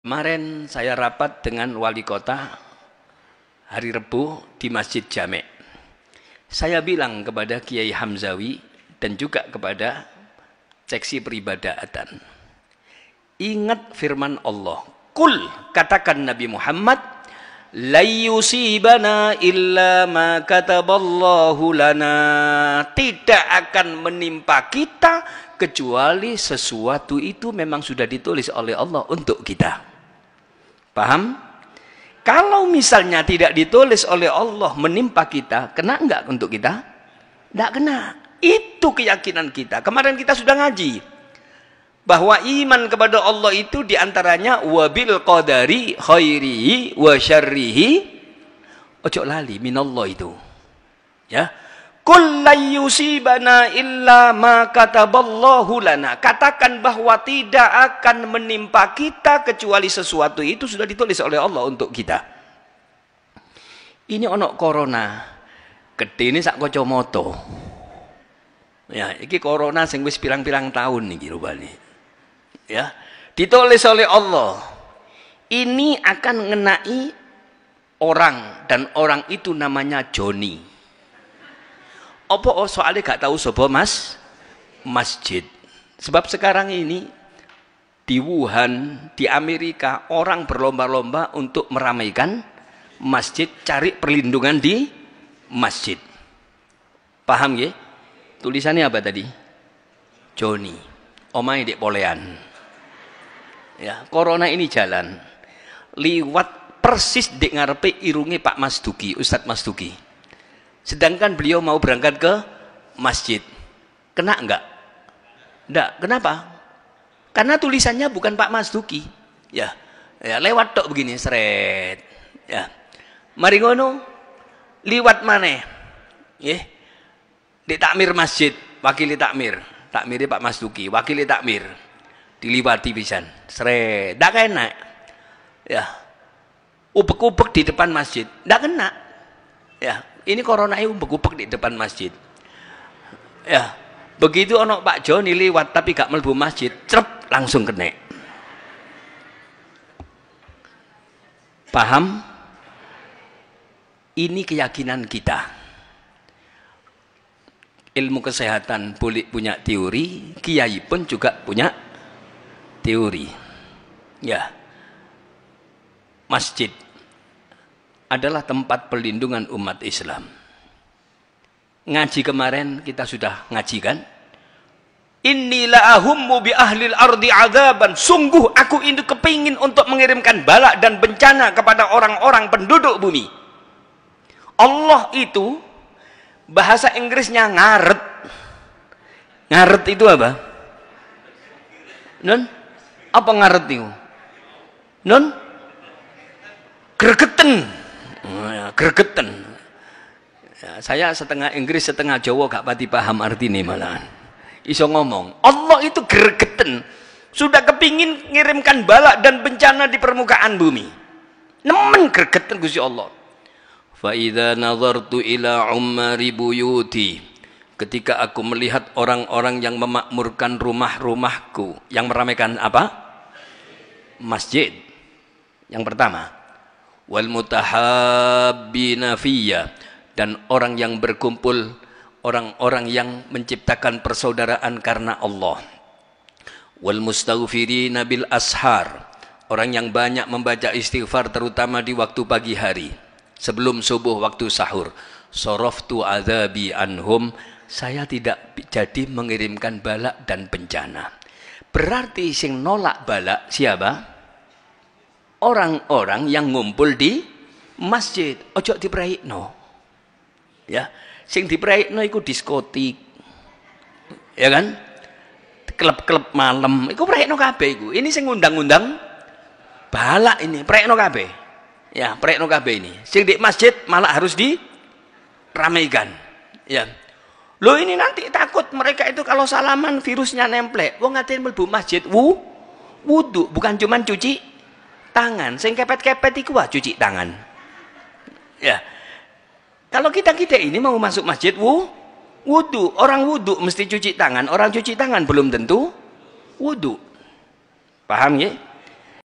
Kemarin saya rapat dengan wali kota hari Rebu di Masjid Jamek. Saya bilang kepada Kiai Hamzawi dan juga kepada seksi peribadatan. Ingat firman Allah. Kul katakan Nabi Muhammad Layusibana illa ma kataballahu lana. Tidak akan menimpa kita kecuali sesuatu itu memang sudah ditulis oleh Allah untuk kita. Paham? Kalau misalnya tidak ditulis oleh Allah menimpa kita, kena enggak untuk kita? Enggak kena. Itu keyakinan kita. Kemarin kita sudah ngaji bahwa iman kepada Allah itu diantaranya wabil qadari khairihi wa syarrihi ojo lali minallah itu. Ya, Qul yusibana illa ma kataballahu lana. Katakan bahwa tidak akan menimpa kita kecuali sesuatu itu sudah ditulis oleh Allah untuk kita. Ini onok corona. Gede ini sak kocomoto. Ya, iki corona sing wis pirang-pirang tahun nih rupane. Ya, ditulis oleh Allah. Ini akan ngenai orang dan orang itu namanya Joni apa oh, soalnya gak tahu sobo mas? Masjid. Sebab sekarang ini di Wuhan, di Amerika orang berlomba-lomba untuk meramaikan masjid, cari perlindungan di masjid. Paham ya? Tulisannya apa tadi? Joni. Omai dek polean. Ya, corona ini jalan. Liwat persis dek ngarepe irunge Pak Mas Duki, Ustadz Mas Duki Sedangkan beliau mau berangkat ke masjid. Kena enggak? Enggak. Kenapa? Karena tulisannya bukan Pak Mas Duki. Ya. Ya lewat tok begini seret. Ya. Mari ngono liwat mana ya Di takmir masjid, wakili takmir. dia Pak Mas Duki, wakili takmir. Diliwati pisan. Seret. Ndak kena Ya. Upek-upek di depan masjid. Ndak kena. Ya, ini corona itu begupek di depan masjid. Ya, begitu ono Pak Joni lewat tapi gak melbu masjid, cep, langsung kena. Paham? Ini keyakinan kita. Ilmu kesehatan boleh punya teori, kiai pun juga punya teori. Ya. Masjid adalah tempat pelindungan umat Islam. Ngaji kemarin kita sudah ngajikan. Inilah ahummu bi ahlil ardi adaban. Sungguh aku ini kepingin untuk mengirimkan balak dan bencana kepada orang-orang penduduk bumi. Allah itu bahasa Inggrisnya ngaret. Ngaret itu apa? Nun? Apa ngaret itu? Nun? Gregeten Oh, ya, gregeten. Ya, saya setengah Inggris, setengah Jawa gak pati paham arti ini malahan. Iso ngomong, Allah itu gregeten. Sudah kepingin ngirimkan balak dan bencana di permukaan bumi. Nemen gregeten Gusti Allah. Fa idza nazartu ila ummari buyuti. Ketika aku melihat orang-orang yang memakmurkan rumah-rumahku, yang meramaikan apa? Masjid. Yang pertama, wal mutahabbina fiyya dan orang yang berkumpul orang-orang yang menciptakan persaudaraan karena Allah wal mustaghfirina bil ashar orang yang banyak membaca istighfar terutama di waktu pagi hari sebelum subuh waktu sahur soroftu azabi anhum saya tidak jadi mengirimkan balak dan bencana berarti sing nolak balak siapa orang-orang yang ngumpul di masjid. Ojo diperaikno Ya, sing diperaikno iku diskotik. Ya kan? Klub-klub malam, iku praikno kabeh iku. Ini sing ngundang-undang balak ini, praikno kabeh. Ya, praikno kabeh ini. Sing di masjid malah harus di ramaikan Ya. Lo ini nanti takut mereka itu kalau salaman virusnya nemplek. Wong ngatain melbu masjid, wu, wudu bukan cuman cuci tangan sing kepet-kepet iku wah cuci tangan ya kalau kita kita ini mau masuk masjid wu wudhu orang wudhu mesti cuci tangan orang cuci tangan belum tentu wudhu paham ya